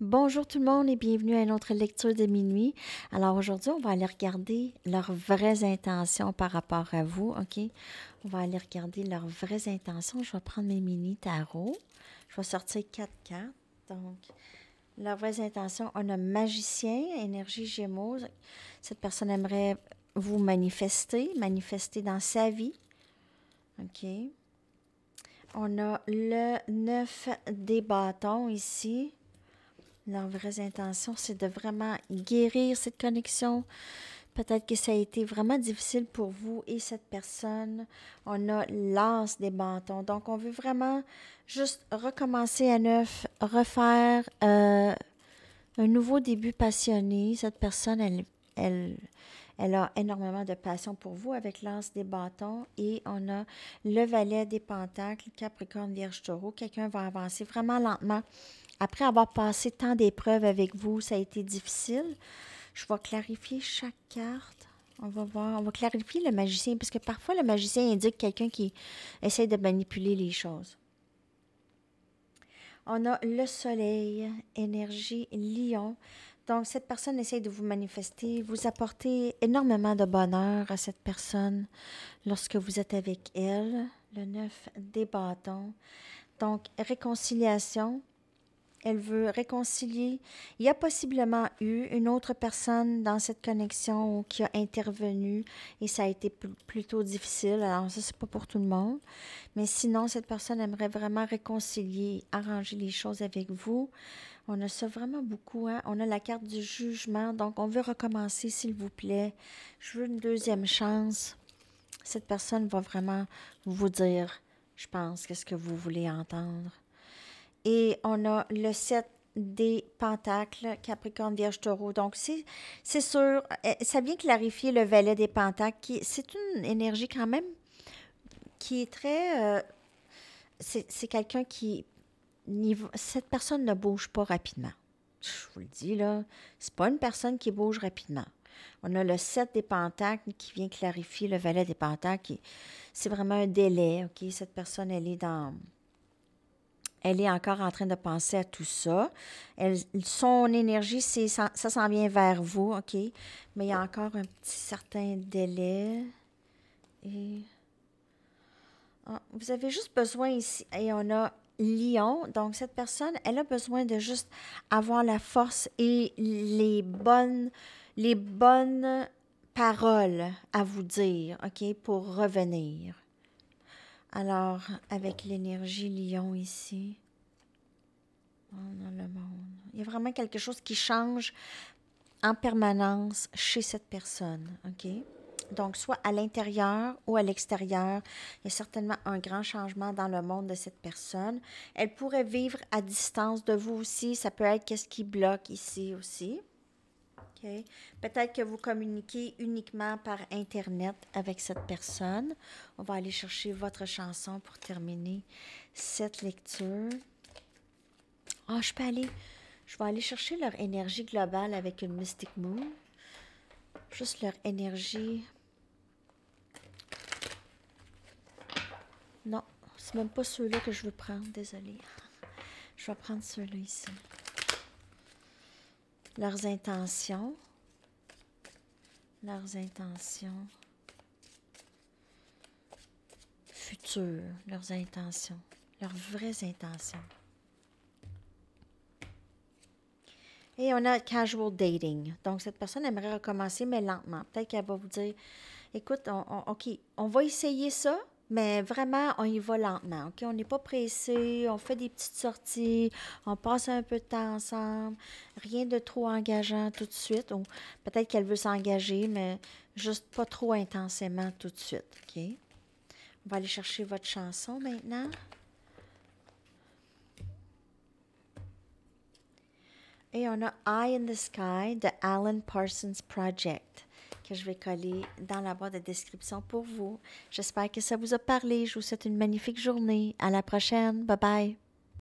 Bonjour tout le monde et bienvenue à notre lecture de minuit. Alors aujourd'hui, on va aller regarder leurs vraies intentions par rapport à vous, OK? On va aller regarder leurs vraies intentions. Je vais prendre mes mini tarots. Je vais sortir quatre cartes. Donc, leurs vraies intentions, on a magicien, énergie gémeaux. Cette personne aimerait vous manifester, manifester dans sa vie. OK? On a le 9 des bâtons ici. Leurs vraie intention, c'est de vraiment guérir cette connexion. Peut-être que ça a été vraiment difficile pour vous et cette personne. On a l'as des bâtons. Donc, on veut vraiment juste recommencer à neuf, refaire euh, un nouveau début passionné. Cette personne, elle, elle, a énormément de passion pour vous avec l'as des bâtons et on a le valet des pentacles, Capricorne, Vierge, Taureau. Quelqu'un va avancer vraiment lentement après avoir passé tant d'épreuves avec vous, ça a été difficile. Je vais clarifier chaque carte. On va voir, on va clarifier le magicien, parce que parfois le magicien indique quelqu'un qui essaie de manipuler les choses. On a le soleil, énergie, lion. Donc, cette personne essaie de vous manifester, vous apporter énormément de bonheur à cette personne lorsque vous êtes avec elle. Le 9 des bâtons. Donc, réconciliation, elle veut réconcilier. Il y a possiblement eu une autre personne dans cette connexion qui a intervenu et ça a été plutôt difficile. Alors ça, c'est pas pour tout le monde. Mais sinon, cette personne aimerait vraiment réconcilier, arranger les choses avec vous. On a ça vraiment beaucoup. Hein. On a la carte du jugement. Donc, on veut recommencer, s'il vous plaît. Je veux une deuxième chance. Cette personne va vraiment vous dire, je pense, qu'est-ce que vous voulez entendre. Et on a le 7 des pentacles, Capricorne, Vierge, Taureau. Donc, c'est sûr, eh, ça vient clarifier le valet des pentacles. C'est une énergie quand même qui est très... Euh, c'est quelqu'un qui... cette personne ne bouge pas rapidement. Je vous le dis, là, c'est pas une personne qui bouge rapidement. On a le 7 des pentacles qui vient clarifier le valet des pentacles. C'est vraiment un délai, OK? Cette personne, elle est dans elle est encore en train de penser à tout ça. Elle, son énergie, ça, s'en vient vers vous, OK? Mais il y a encore un petit certain délai. Et... Ah, vous avez juste besoin ici, et on a Lyon. donc cette personne, elle a besoin de juste avoir la force et les bonnes, les bonnes paroles à vous dire, OK, pour revenir. Alors, avec l'énergie lion ici, le Il y a vraiment quelque chose qui change en permanence chez cette personne, OK? Donc, soit à l'intérieur ou à l'extérieur, il y a certainement un grand changement dans le monde de cette personne. Elle pourrait vivre à distance de vous aussi. Ça peut être qu'est-ce qui bloque ici aussi. Peut-être que vous communiquez uniquement par Internet avec cette personne. On va aller chercher votre chanson pour terminer cette lecture. Ah, je peux aller... Je vais aller chercher leur énergie globale avec une Mystic Moon. Juste leur énergie... Non, c'est même pas celui là que je veux prendre, désolée. Je vais prendre celui là ici leurs intentions, leurs intentions futures, leurs intentions, leurs vraies intentions. Et on a casual dating. Donc, cette personne aimerait recommencer, mais lentement. Peut-être qu'elle va vous dire, écoute, OK, on va essayer ça, mais vraiment, on y va lentement, OK? On n'est pas pressé, on fait des petites sorties, on passe un peu de temps ensemble, rien de trop engageant tout de suite. Ou peut-être qu'elle veut s'engager, mais juste pas trop intensément tout de suite, OK? On va aller chercher votre chanson maintenant. Et on a Eye in the Sky de Alan Parsons Project que je vais coller dans la boîte de description pour vous. J'espère que ça vous a parlé. Je vous souhaite une magnifique journée. À la prochaine. Bye bye.